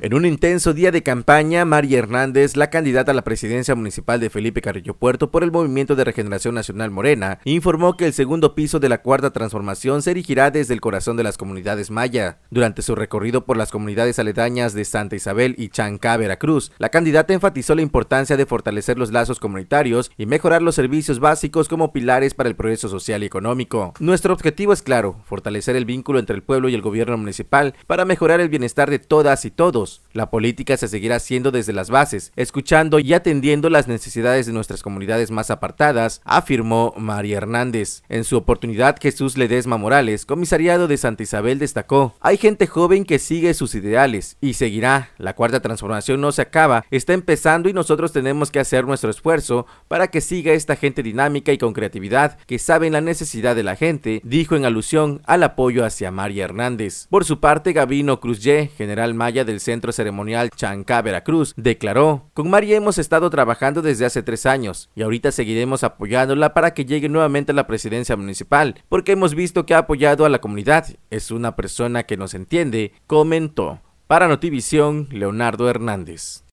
En un intenso día de campaña, María Hernández, la candidata a la presidencia municipal de Felipe Carrillo Puerto por el Movimiento de Regeneración Nacional Morena, informó que el segundo piso de la Cuarta Transformación se erigirá desde el corazón de las comunidades maya. Durante su recorrido por las comunidades aledañas de Santa Isabel y Chancá, Veracruz, la candidata enfatizó la importancia de fortalecer los lazos comunitarios y mejorar los servicios básicos como pilares para el progreso social y económico. Nuestro objetivo es claro, fortalecer el vínculo entre el pueblo y el gobierno municipal para mejorar el bienestar de todas y todos la política se seguirá haciendo desde las bases, escuchando y atendiendo las necesidades de nuestras comunidades más apartadas, afirmó María Hernández. En su oportunidad, Jesús Ledesma Morales, comisariado de Santa Isabel, destacó, hay gente joven que sigue sus ideales y seguirá. La cuarta transformación no se acaba, está empezando y nosotros tenemos que hacer nuestro esfuerzo para que siga esta gente dinámica y con creatividad que saben la necesidad de la gente, dijo en alusión al apoyo hacia María Hernández. Por su parte, Gabino Cruz general Maya del Centro Centro Ceremonial Chancá, Veracruz, declaró, con María hemos estado trabajando desde hace tres años y ahorita seguiremos apoyándola para que llegue nuevamente a la presidencia municipal, porque hemos visto que ha apoyado a la comunidad, es una persona que nos entiende, comentó. Para Notivisión, Leonardo Hernández.